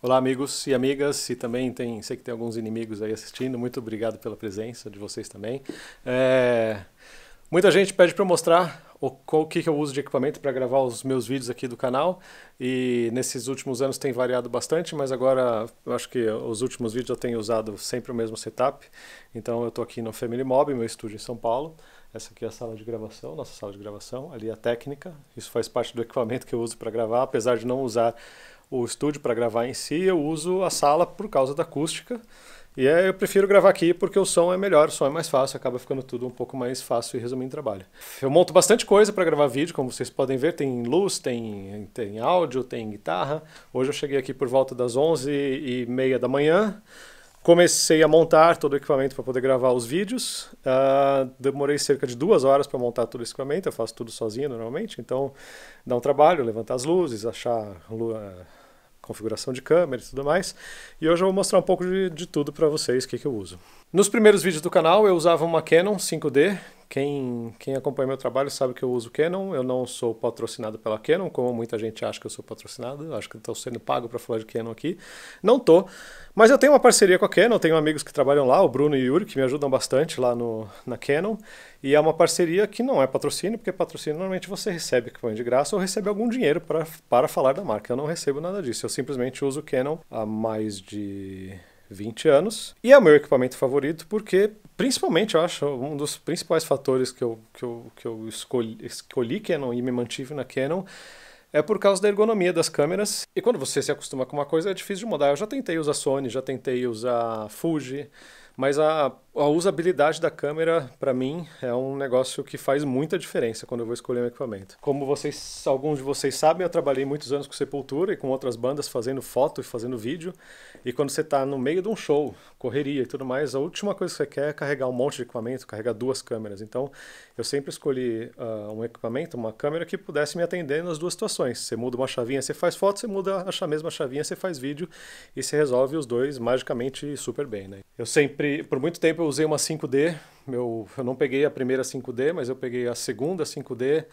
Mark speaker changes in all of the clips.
Speaker 1: Olá, amigos e amigas, e também tem, sei que tem alguns inimigos aí assistindo, muito obrigado pela presença de vocês também. É, muita gente pede para eu mostrar o, o que, que eu uso de equipamento para gravar os meus vídeos aqui do canal, e nesses últimos anos tem variado bastante, mas agora eu acho que os últimos vídeos eu tenho usado sempre o mesmo setup, então eu estou aqui no Family Mob, meu estúdio em São Paulo, essa aqui é a sala de gravação, nossa sala de gravação, ali é a técnica, isso faz parte do equipamento que eu uso para gravar, apesar de não usar o estúdio para gravar em si, eu uso a sala por causa da acústica. E é, eu prefiro gravar aqui porque o som é melhor, o som é mais fácil, acaba ficando tudo um pouco mais fácil e resumindo o trabalho. Eu monto bastante coisa para gravar vídeo, como vocês podem ver, tem luz, tem, tem áudio, tem guitarra. Hoje eu cheguei aqui por volta das 11 e meia da manhã. Comecei a montar todo o equipamento para poder gravar os vídeos. Uh, demorei cerca de duas horas para montar todo o equipamento. Eu faço tudo sozinho normalmente, então dá um trabalho levantar as luzes, achar configuração de câmera e tudo mais. E hoje eu vou mostrar um pouco de, de tudo para vocês, o que, que eu uso. Nos primeiros vídeos do canal eu usava uma Canon 5D, quem, quem acompanha meu trabalho sabe que eu uso Canon, eu não sou patrocinado pela Canon, como muita gente acha que eu sou patrocinado, eu acho que estou sendo pago para falar de Canon aqui. Não tô, mas eu tenho uma parceria com a Canon, tenho amigos que trabalham lá, o Bruno e o Yuri, que me ajudam bastante lá no, na Canon, e é uma parceria que não é patrocínio, porque patrocínio normalmente você recebe que foi de graça ou recebe algum dinheiro pra, para falar da marca. Eu não recebo nada disso, eu simplesmente uso Canon há mais de 20 anos. E é o meu equipamento favorito porque principalmente, eu acho, um dos principais fatores que eu, que eu, que eu escolhi, escolhi Canon e me mantive na Canon é por causa da ergonomia das câmeras. E quando você se acostuma com uma coisa, é difícil de mudar. Eu já tentei usar Sony, já tentei usar Fuji, mas a a usabilidade da câmera, para mim, é um negócio que faz muita diferença quando eu vou escolher um equipamento. Como vocês, alguns de vocês sabem, eu trabalhei muitos anos com Sepultura e com outras bandas fazendo foto e fazendo vídeo. E quando você está no meio de um show, correria e tudo mais, a última coisa que você quer é carregar um monte de equipamento, carregar duas câmeras. Então, eu sempre escolhi uh, um equipamento, uma câmera que pudesse me atender nas duas situações. Você muda uma chavinha, você faz foto, você muda a mesma chavinha, você faz vídeo e você resolve os dois magicamente super bem. Né? Eu sempre, por muito tempo, usei uma 5D. Meu, eu não peguei a primeira 5D, mas eu peguei a segunda 5D.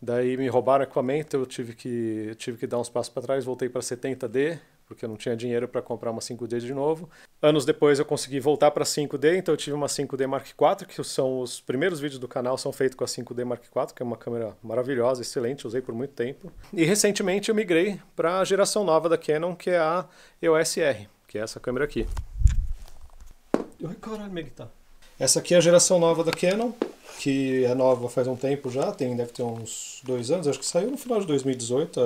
Speaker 1: Daí me roubaram equipamento, eu tive que, tive que dar uns passos para trás, voltei para 70D, porque eu não tinha dinheiro para comprar uma 5D de novo. Anos depois eu consegui voltar para 5D, então eu tive uma 5D Mark IV, que são os primeiros vídeos do canal são feitos com a 5D Mark IV, que é uma câmera maravilhosa, excelente, usei por muito tempo. E recentemente eu migrei para a geração nova da Canon, que é a EOS R, que é essa câmera aqui. Ai, caralho, minha guitarra. É tá? Essa aqui é a geração nova da Canon, que é nova faz um tempo já, tem, deve ter uns dois anos, acho que saiu no final de 2018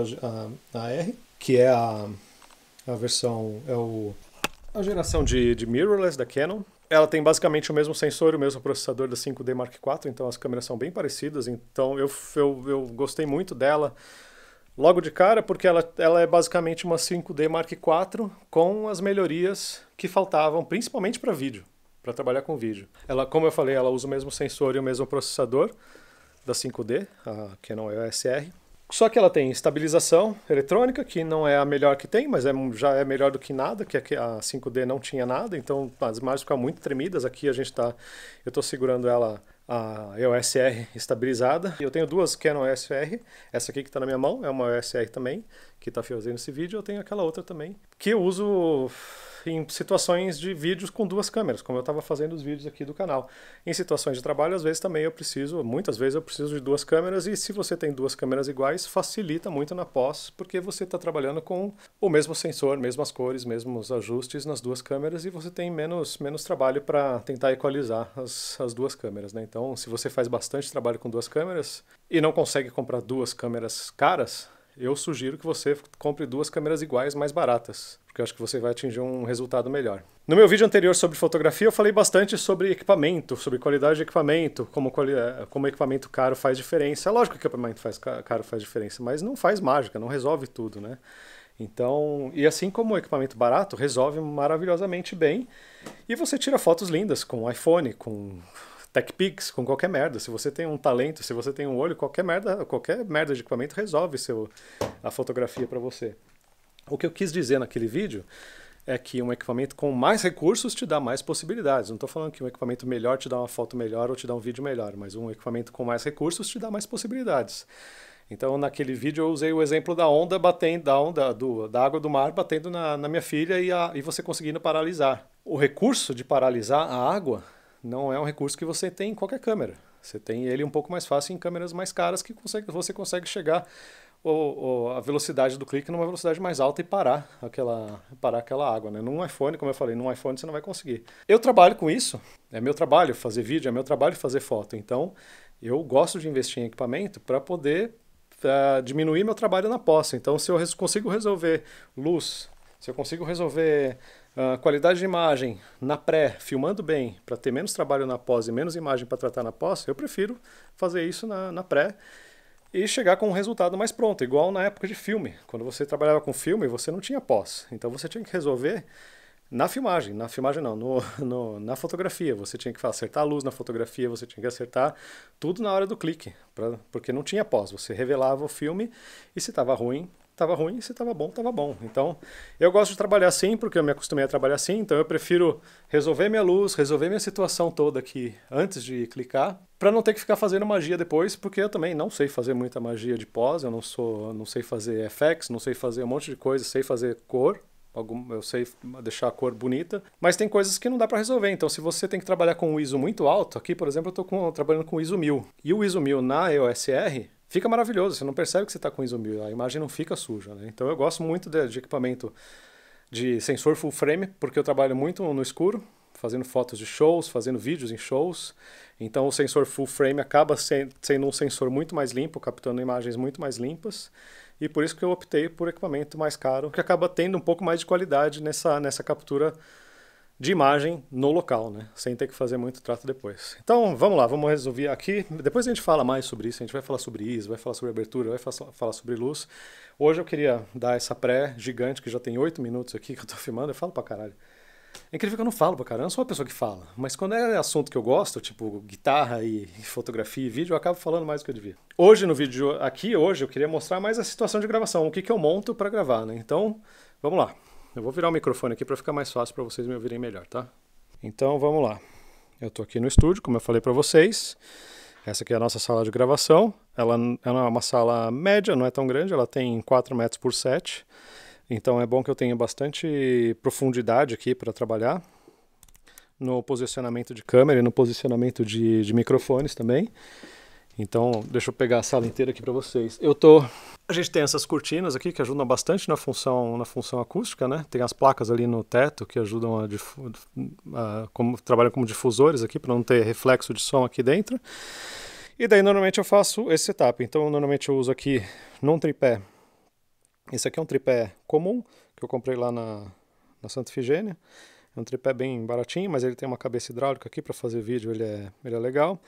Speaker 1: a, a, a R, que é a, a versão, é o, a geração de, de mirrorless da Canon. Ela tem basicamente o mesmo sensor e o mesmo processador da 5D Mark IV, então as câmeras são bem parecidas, então eu, eu, eu gostei muito dela. Logo de cara, porque ela, ela é basicamente uma 5D Mark IV com as melhorias que faltavam, principalmente para vídeo, para trabalhar com vídeo. Ela, como eu falei, ela usa o mesmo sensor e o mesmo processador da 5D, a Canon EOS R. Só que ela tem estabilização eletrônica, que não é a melhor que tem, mas é, já é melhor do que nada, que a 5D não tinha nada, então as imagens ficam muito tremidas. Aqui a gente está, eu estou segurando ela a EOS-R estabilizada. Eu tenho duas Canon OSR, r essa aqui que está na minha mão é uma OSR r também, que está fazendo esse vídeo, eu tenho aquela outra também, que eu uso em situações de vídeos com duas câmeras, como eu estava fazendo os vídeos aqui do canal. Em situações de trabalho, às vezes também eu preciso, muitas vezes eu preciso de duas câmeras, e se você tem duas câmeras iguais, facilita muito na pós, porque você está trabalhando com o mesmo sensor, mesmas cores, mesmos ajustes nas duas câmeras, e você tem menos, menos trabalho para tentar equalizar as, as duas câmeras. Né? Então, se você faz bastante trabalho com duas câmeras e não consegue comprar duas câmeras caras, eu sugiro que você compre duas câmeras iguais mais baratas, porque eu acho que você vai atingir um resultado melhor. No meu vídeo anterior sobre fotografia, eu falei bastante sobre equipamento, sobre qualidade de equipamento, como, eh, como equipamento caro faz diferença. É lógico que equipamento faz caro faz diferença, mas não faz mágica, não resolve tudo, né? Então, e assim como o equipamento barato resolve maravilhosamente bem, e você tira fotos lindas com iPhone, com TechPix, com qualquer merda. Se você tem um talento, se você tem um olho, qualquer merda, qualquer merda de equipamento resolve seu, a fotografia para você. O que eu quis dizer naquele vídeo é que um equipamento com mais recursos te dá mais possibilidades. Não estou falando que um equipamento melhor te dá uma foto melhor ou te dá um vídeo melhor, mas um equipamento com mais recursos te dá mais possibilidades. Então, naquele vídeo, eu usei o exemplo da onda batendo, da onda do, da água do mar batendo na, na minha filha e, a, e você conseguindo paralisar. O recurso de paralisar a água não é um recurso que você tem em qualquer câmera. Você tem ele um pouco mais fácil em câmeras mais caras que consegue, você consegue chegar ou, a velocidade do clique numa velocidade mais alta e parar aquela, parar aquela água. Né? Num iPhone, como eu falei, num iPhone você não vai conseguir. Eu trabalho com isso, é meu trabalho fazer vídeo, é meu trabalho fazer foto. Então eu gosto de investir em equipamento para poder uh, diminuir meu trabalho na posse. Então se eu consigo resolver luz, se eu consigo resolver a ah, qualidade de imagem na pré, filmando bem, para ter menos trabalho na pós e menos imagem para tratar na pós, eu prefiro fazer isso na, na pré e chegar com um resultado mais pronto, igual na época de filme. Quando você trabalhava com filme, você não tinha pós. Então você tinha que resolver na filmagem, na filmagem não, no, no, na fotografia. Você tinha que acertar a luz na fotografia, você tinha que acertar tudo na hora do clique, pra, porque não tinha pós. Você revelava o filme e se estava ruim, estava ruim, se estava bom, estava bom. Então, eu gosto de trabalhar assim, porque eu me acostumei a trabalhar assim, então eu prefiro resolver minha luz, resolver minha situação toda aqui antes de clicar, para não ter que ficar fazendo magia depois, porque eu também não sei fazer muita magia de pós, eu não sou, não sei fazer FX, não sei fazer um monte de coisa, sei fazer cor, algum, eu sei deixar a cor bonita, mas tem coisas que não dá para resolver. Então, se você tem que trabalhar com um ISO muito alto, aqui, por exemplo, eu estou trabalhando com ISO 1000. E o ISO 1000 na EOSR fica maravilhoso. Você não percebe que você está com ISO 1000, a imagem não fica suja. Né? Então eu gosto muito de, de, equipamento de sensor full frame, porque eu trabalho muito no escuro, fazendo fotos de shows, fazendo vídeos em shows. Então o sensor full frame acaba sendo um sensor muito mais limpo, captando imagens muito mais limpas. E por isso que eu optei por equipamento mais caro, que acaba tendo um pouco mais de qualidade nessa, nessa captura de imagem no local, né? Sem ter que fazer muito trato depois. Então, vamos lá, vamos resolver aqui. Depois a gente fala mais sobre isso, a gente vai falar sobre ISO, vai falar sobre abertura, vai falar sobre luz. Hoje eu queria dar essa pré gigante, que já tem oito minutos aqui que eu tô filmando, eu falo pra caralho. É incrível que eu não falo pra caralho, eu não sou uma pessoa que fala. Mas quando é assunto que eu gosto, tipo guitarra e fotografia e vídeo, eu acabo falando mais do que eu devia. Hoje, no vídeo aqui, hoje, eu queria mostrar mais a situação de gravação, o que, que eu monto para gravar, né? Então, vamos lá. Eu vou virar o microfone aqui para ficar mais fácil para vocês me ouvirem melhor, tá? Então vamos lá. Eu estou aqui no estúdio, como eu falei para vocês. Essa aqui é a nossa sala de gravação. Ela é uma sala média, não é tão grande, ela tem 4 metros por 7. Então é bom que eu tenha bastante profundidade aqui para trabalhar no posicionamento de câmera e no posicionamento de, de microfones também. Então, deixa eu pegar a sala inteira aqui para vocês. Eu estou a gente tem essas cortinas aqui que ajudam bastante na função, na função acústica, né? Tem as placas ali no teto que ajudam a, difu a como, trabalham como difusores aqui para não ter reflexo de som aqui dentro. E daí normalmente eu faço esse setup. Então normalmente eu uso aqui num tripé. Esse aqui é um tripé comum que eu comprei lá na, na Santa Figênia. É um tripé bem baratinho, mas ele tem uma cabeça hidráulica aqui para fazer vídeo, ele é, ele é legal.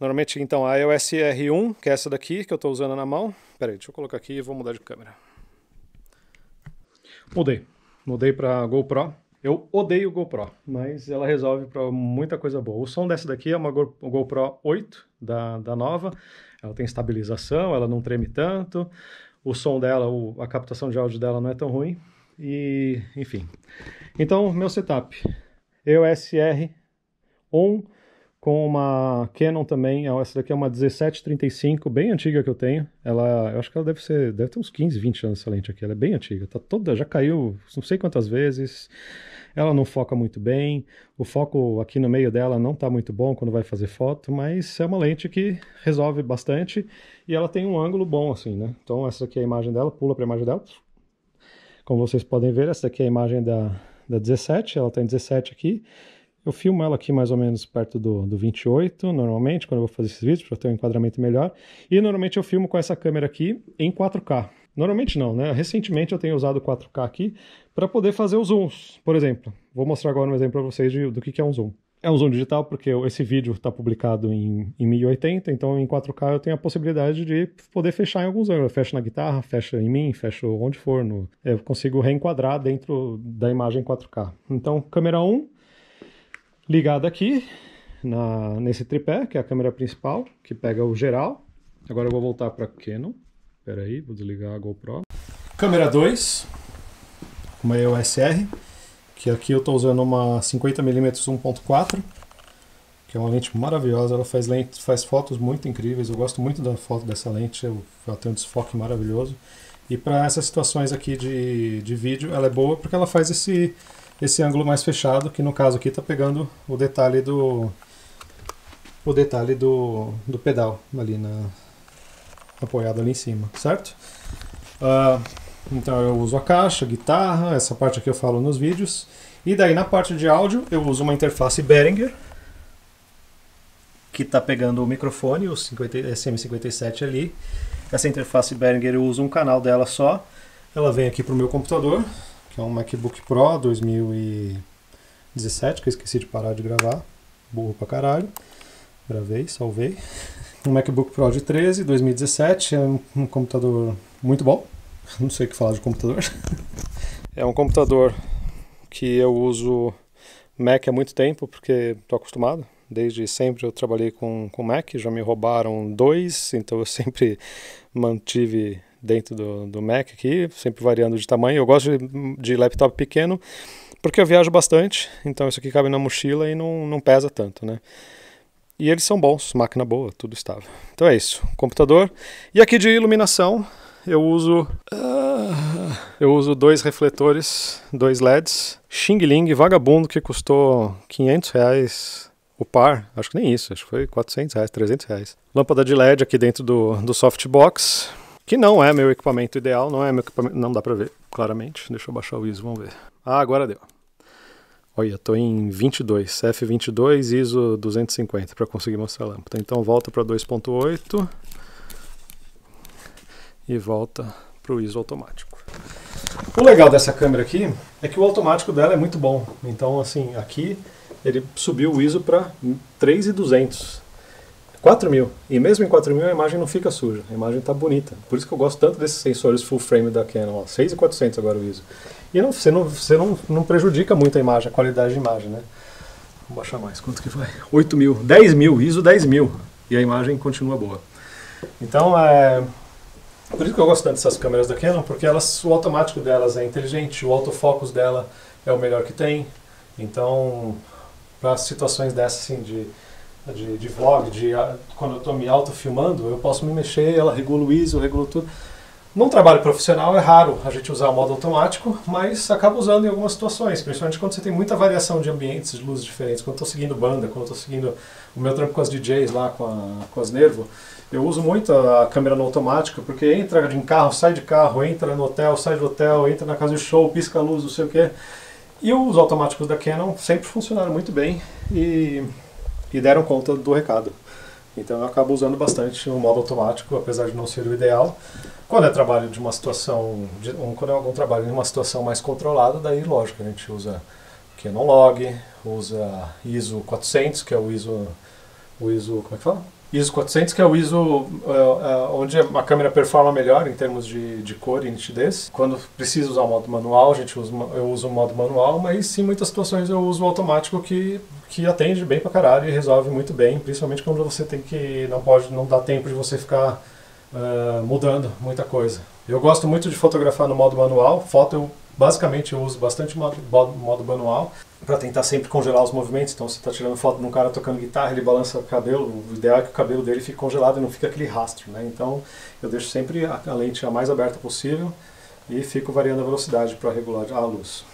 Speaker 1: Normalmente, então, a iOS R1, que é essa daqui que eu estou usando na mão. Pera aí, deixa eu colocar aqui e vou mudar de câmera. Mudei. Mudei para GoPro. Eu odeio GoPro, mas ela resolve para muita coisa boa. O som dessa daqui é uma GoPro 8 da, da nova. Ela tem estabilização, ela não treme tanto. O som dela, o, a captação de áudio dela não é tão ruim. E, enfim. Então, meu setup. EOS R1 com uma Canon também. É, essa daqui é uma 1735, bem antiga que eu tenho. Ela, eu acho que ela deve ser, deve ter uns 15, 20 anos essa lente aqui. Ela é bem antiga, tá toda, já caiu não sei quantas vezes. Ela não foca muito bem. O foco aqui no meio dela não tá muito bom quando vai fazer foto, mas é uma lente que resolve bastante e ela tem um ângulo bom assim, né? Então essa aqui é a imagem dela, pula para a imagem dela. Como vocês podem ver, essa aqui é a imagem da da 17, ela tá em 17 aqui. Eu filmo ela aqui mais ou menos perto do, do 28, normalmente, quando eu vou fazer esses vídeos, para ter um enquadramento melhor. E normalmente eu filmo com essa câmera aqui em 4K. Normalmente não, né? Recentemente eu tenho usado 4K aqui para poder fazer os zooms, por exemplo. Vou mostrar agora um exemplo para vocês de, do que, que é um zoom. É um zoom digital porque esse vídeo está publicado em, em 1080, então em 4K eu tenho a possibilidade de poder fechar em alguns ângulos. Fecha na guitarra, fecha em mim, fecha onde for. No, eu consigo reenquadrar dentro da imagem 4K. Então, câmera 1, ligado aqui na, nesse tripé, que é a câmera principal, que pega o geral. Agora eu vou voltar para Canon. Espera aí, vou desligar a GoPro. Câmera 2, uma EOS R, que aqui eu estou usando uma 50mm 1.4, que é uma lente maravilhosa, ela faz, lente, faz fotos muito incríveis, eu gosto muito da foto dessa lente, ela tem um desfoque maravilhoso. E para essas situações aqui de, de vídeo, ela é boa porque ela faz esse esse ângulo mais fechado, que no caso aqui está pegando o detalhe do o detalhe do, do pedal ali na apoiado ali em cima, certo? Uh, então eu uso a caixa, a guitarra, essa parte aqui eu falo nos vídeos. E daí na parte de áudio eu uso uma interface Behringer que está pegando o microfone, o 50, SM57 ali. Essa interface Behringer eu uso um canal dela só. Ela vem aqui para o meu computador, é um MacBook Pro 2017, que eu esqueci de parar de gravar, burro pra caralho, gravei, salvei. Um MacBook Pro de 13, 2017, é um computador muito bom, não sei o que falar de computador. É um computador que eu uso Mac há muito tempo, porque estou acostumado, desde sempre eu trabalhei com, com Mac, já me roubaram dois, então eu sempre mantive dentro do, do Mac aqui, sempre variando de tamanho. Eu gosto de, de laptop pequeno porque eu viajo bastante, então isso aqui cabe na mochila e não, não pesa tanto, né? E eles são bons, máquina boa, tudo estável. Então é isso, computador. E aqui de iluminação, eu uso uh, eu uso dois refletores, dois LEDs, Xing Ling vagabundo que custou 500 reais o par, acho que nem isso, acho que foi 400 reais, 300 reais. Lâmpada de LED aqui dentro do, do softbox, que não é meu equipamento ideal, não é meu equipamento. Não dá pra ver, claramente. Deixa eu baixar o ISO, vamos ver. Ah, agora deu. Olha, tô em 22, F22, ISO 250 para conseguir mostrar a lâmpada. Então volta para 2.8 e volta para o ISO automático. O legal dessa câmera aqui é que o automático dela é muito bom. Então assim, aqui ele subiu o ISO para 3200. 4 mil. E mesmo em 4 mil a imagem não fica suja, a imagem está bonita. Por isso que eu gosto tanto desses sensores full frame da Canon, 6400 agora o ISO. E não, você, não, você não, não prejudica muito a imagem, a qualidade de imagem, né? Vamos baixar mais, quanto que foi? 8 mil, 10 mil, ISO 10 mil. E a imagem continua boa. Então, é... Por isso que eu gosto tanto dessas câmeras da Canon, porque elas, o automático delas é inteligente, o autofocus dela é o melhor que tem. Então, para situações dessas, assim, de de, de vlog, de ah, quando eu estou me filmando eu posso me mexer, ela regula o ISO, regula tudo. Num trabalho profissional é raro a gente usar o modo automático, mas acaba usando em algumas situações, principalmente quando você tem muita variação de ambientes, de luzes diferentes. Quando estou seguindo banda, quando estou seguindo o meu trampo com as DJs lá, com, a, com as Nervo, eu uso muito a câmera no automático, porque entra em carro, sai de carro, entra no hotel, sai do hotel, entra na casa de show, pisca a luz, não sei o quê. E os automáticos da Canon sempre funcionaram muito bem e e deram conta do recado. Então eu acabo usando bastante o modo automático, apesar de não ser o ideal. Quando é trabalho de uma situação, de, um, quando é algum trabalho de uma situação mais controlada, daí lógico, a gente usa Canon Log, usa ISO 400, que é o ISO, o ISO, como é que fala? ISO 400, que é o ISO uh, uh, onde a câmera performa melhor em termos de, de cor e nitidez. Quando precisa usar o modo manual, a gente usa, eu uso o modo manual, mas em muitas situações eu uso o automático que, que atende bem pra caralho e resolve muito bem, principalmente quando você tem que. não pode, não dá tempo de você ficar uh, mudando muita coisa. Eu gosto muito de fotografar no modo manual, foto eu basicamente eu uso bastante modo, modo manual, para tentar sempre congelar os movimentos. Então, você está tirando foto de um cara tocando guitarra, ele balança o cabelo. O ideal é que o cabelo dele fique congelado e não fique aquele rastro. Né? Então, eu deixo sempre a, a lente a mais aberta possível e fico variando a velocidade para regular a luz.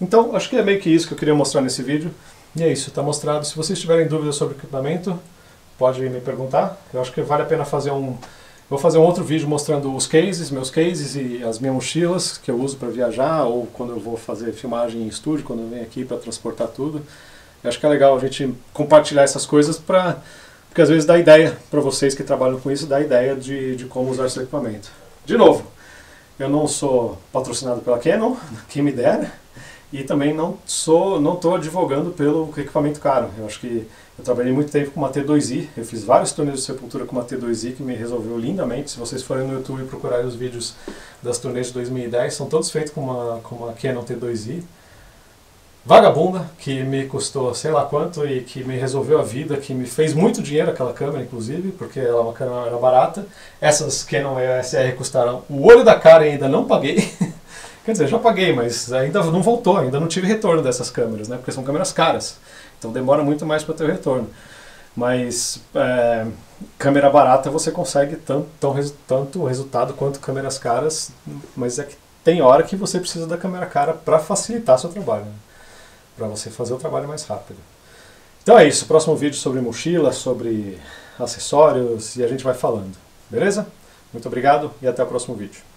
Speaker 1: Então, acho que é meio que isso que eu queria mostrar nesse vídeo. E é isso, está mostrado. Se vocês tiverem dúvidas sobre o equipamento, pode me perguntar. Eu acho que vale a pena fazer um, Vou fazer um outro vídeo mostrando os cases, meus cases e as minhas mochilas que eu uso para viajar ou quando eu vou fazer filmagem em estúdio, quando eu venho aqui para transportar tudo. Eu acho que é legal a gente compartilhar essas coisas para porque às vezes dá ideia para vocês que trabalham com isso, dá ideia de, de como usar esse equipamento. De novo, eu não sou patrocinado pela Canon, quem me dera, e também não sou não estou advogando pelo equipamento caro. Eu acho que eu trabalhei muito tempo com uma T2i, eu fiz vários torneios de sepultura com uma T2i que me resolveu lindamente. Se vocês forem no YouTube e procurarem os vídeos das turnês de 2010, são todos feitos com uma, com uma Canon T2i. Vagabunda, que me custou sei lá quanto e que me resolveu a vida, que me fez muito dinheiro aquela câmera, inclusive, porque ela uma câmera era barata. Essas Canon EOS R custaram o olho da cara e ainda não paguei. Quer dizer, já paguei, mas ainda não voltou, ainda não tive retorno dessas câmeras, né? Porque são câmeras caras, então demora muito mais para ter o retorno. Mas é, câmera barata você consegue tanto, tão, tanto resultado quanto câmeras caras, mas é que tem hora que você precisa da câmera cara para facilitar seu trabalho, né? para você fazer o trabalho mais rápido. Então é isso, próximo vídeo sobre mochila, sobre acessórios e a gente vai falando, beleza? Muito obrigado e até o próximo vídeo.